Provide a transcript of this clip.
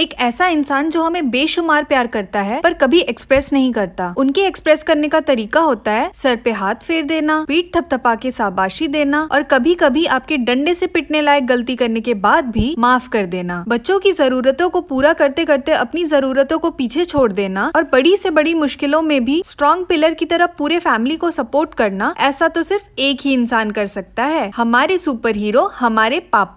एक ऐसा इंसान जो हमें बेशुमार प्यार करता है पर कभी एक्सप्रेस नहीं करता उनके एक्सप्रेस करने का तरीका होता है सर पे हाथ फेर देना पीठ थपथपा के शाबाशी देना और कभी कभी आपके डंडे से पिटने लायक गलती करने के बाद भी माफ कर देना बच्चों की जरूरतों को पूरा करते करते अपनी जरूरतों को पीछे छोड़ देना और बड़ी से बड़ी मुश्किलों में भी स्ट्रॉन्ग पिलर की तरह पूरे फैमिली को सपोर्ट करना ऐसा तो सिर्फ एक ही इंसान कर सकता है हमारे सुपर हीरो हमारे पापा